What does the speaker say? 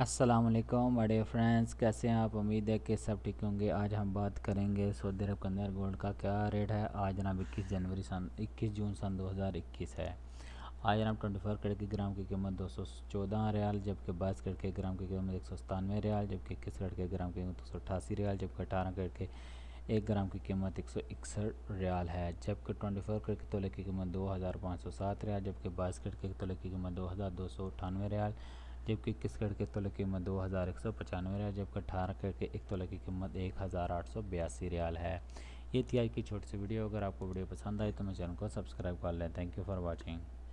असलम बड़े फ्रेंड्स कैसे हैं आप उम्मीद है कि सब ठीक होंगे आज हम बात करेंगे सऊदी अरब के अंदर गोल्ड का क्या रेट है आज जनाब इक्कीस जनवरी सन इक्कीस जून सन 2021 है आज जनाब ट्वेंटी फोर कैरेट के ग्राम की कीमत दो सौ चौदह रियाल जबकि बाईस कैरेट के ग्राम की कीमत एक सौ सतानवे रियाल जबकि इक्कीस कैरेट के ग्राम की कीमत दो सौ अठासी रियाल जबकि अठारह कैरेट के एक ग्राम की कीमत एक सौ इकसठ रियाल है जबकि ट्वेंटी फोर कैरेट के तोले की कीमत दो हज़ार पाँच सौ सात रियाल जबकि बाईस कैरेट के तोले की कीमत दो हज़ार दो सौ अठानवे रियाल जबकि इक्कीस कैरेट के तोले कीमत दो हज़ार एक सौ पचानवे रियाल जबकि अठारह कैरेट के एक तोले की कीमत एक हज़ार आठ सौ बयासी रियाल है ये थी आज की छोटी सी वीडियो अगर आपको वीडियो पसंद आई तो मेरे चैनल को सब्सक्राइब कर लें थैंक यू फॉर वॉचिंग